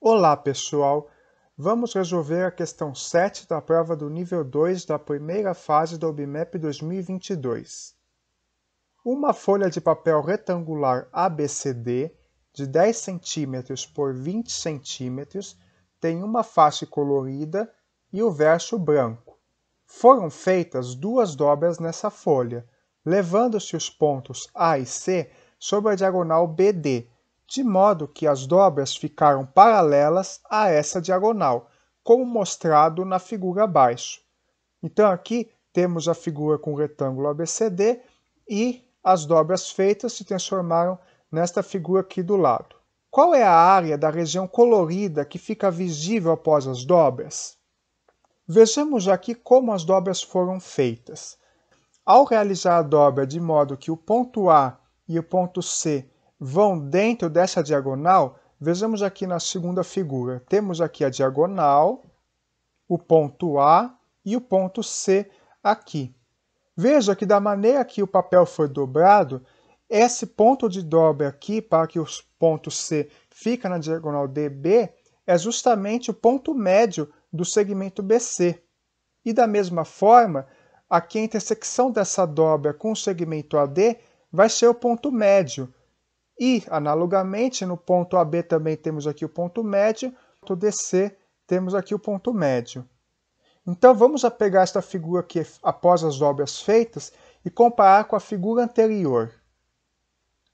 Olá, pessoal! Vamos resolver a questão 7 da prova do nível 2 da primeira fase do OBMEP 2022. Uma folha de papel retangular ABCD de 10 cm por 20 cm tem uma face colorida e o verso branco. Foram feitas duas dobras nessa folha, levando-se os pontos A e C sobre a diagonal BD, de modo que as dobras ficaram paralelas a essa diagonal, como mostrado na figura abaixo. Então aqui temos a figura com retângulo ABCD e as dobras feitas se transformaram nesta figura aqui do lado. Qual é a área da região colorida que fica visível após as dobras? Vejamos aqui como as dobras foram feitas. Ao realizar a dobra de modo que o ponto A e o ponto C vão dentro dessa diagonal, vejamos aqui na segunda figura, temos aqui a diagonal, o ponto A e o ponto C aqui. Veja que da maneira que o papel foi dobrado, esse ponto de dobra aqui, para que o ponto C fica na diagonal DB, é justamente o ponto médio do segmento BC. E da mesma forma, aqui a intersecção dessa dobra com o segmento AD vai ser o ponto médio, e, analogamente, no ponto AB também temos aqui o ponto médio, no ponto DC temos aqui o ponto médio. Então vamos pegar esta figura aqui após as obras feitas e comparar com a figura anterior.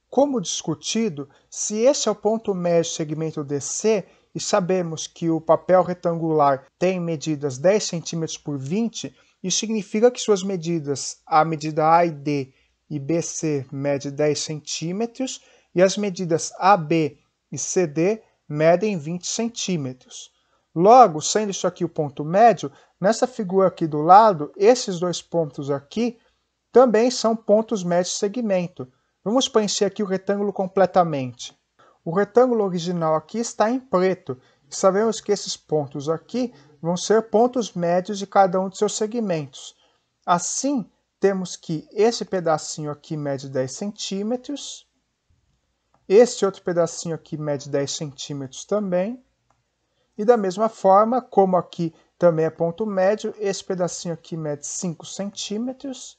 Como discutido, se esse é o ponto médio segmento DC e sabemos que o papel retangular tem medidas 10 cm por 20, isso significa que suas medidas, a medida A e D e BC mede 10 centímetros e as medidas AB e CD medem 20 centímetros. Logo, sendo isso aqui o ponto médio, nessa figura aqui do lado, esses dois pontos aqui também são pontos médios de segmento. Vamos preencher aqui o retângulo completamente. O retângulo original aqui está em preto, sabemos que esses pontos aqui vão ser pontos médios de cada um de seus segmentos. Assim, temos que esse pedacinho aqui mede 10 centímetros, este outro pedacinho aqui mede 10 centímetros também. E da mesma forma, como aqui também é ponto médio, esse pedacinho aqui mede 5 centímetros.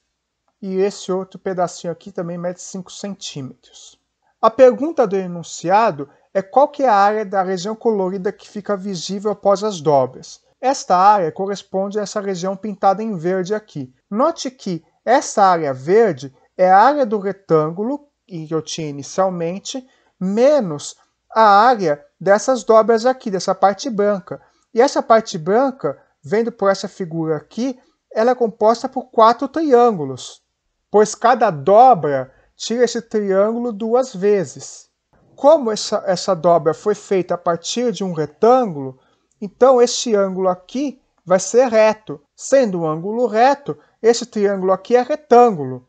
E esse outro pedacinho aqui também mede 5 centímetros. A pergunta do enunciado é qual que é a área da região colorida que fica visível após as dobras. Esta área corresponde a essa região pintada em verde aqui. Note que essa área verde é a área do retângulo que eu tinha inicialmente, menos a área dessas dobras aqui, dessa parte branca. E essa parte branca, vendo por essa figura aqui, ela é composta por quatro triângulos, pois cada dobra tira esse triângulo duas vezes. Como essa, essa dobra foi feita a partir de um retângulo, então este ângulo aqui vai ser reto. Sendo um ângulo reto, esse triângulo aqui é retângulo.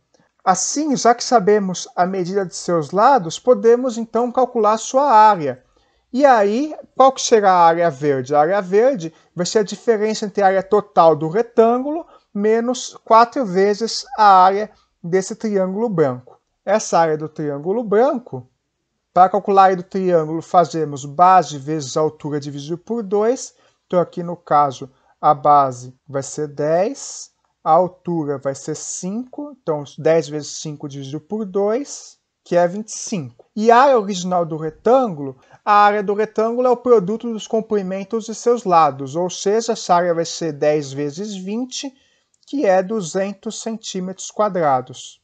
Assim, já que sabemos a medida de seus lados, podemos então calcular sua área. E aí, qual que será a área verde? A área verde vai ser a diferença entre a área total do retângulo menos 4 vezes a área desse triângulo branco. Essa área do triângulo branco, para calcular a área do triângulo, fazemos base vezes altura dividido por 2. Então, aqui no caso, a base vai ser 10 a altura vai ser 5, então 10 vezes 5 dividido por 2, que é 25. E a área original do retângulo, a área do retângulo é o produto dos comprimentos de seus lados, ou seja, essa área vai ser 10 vezes 20, que é 200 centímetros quadrados.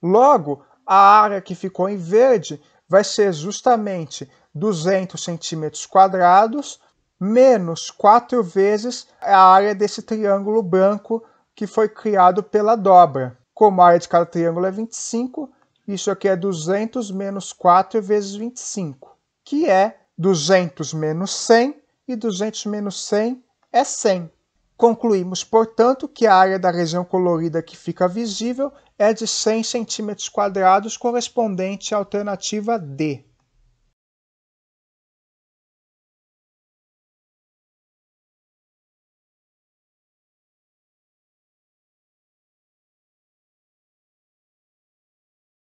Logo, a área que ficou em verde vai ser justamente 200 centímetros quadrados menos 4 vezes a área desse triângulo branco que foi criado pela dobra. Como a área de cada triângulo é 25, isso aqui é 200 menos 4 vezes 25, que é 200 menos 100, e 200 menos 100 é 100. Concluímos, portanto, que a área da região colorida que fica visível é de 100 cm quadrados, correspondente à alternativa D.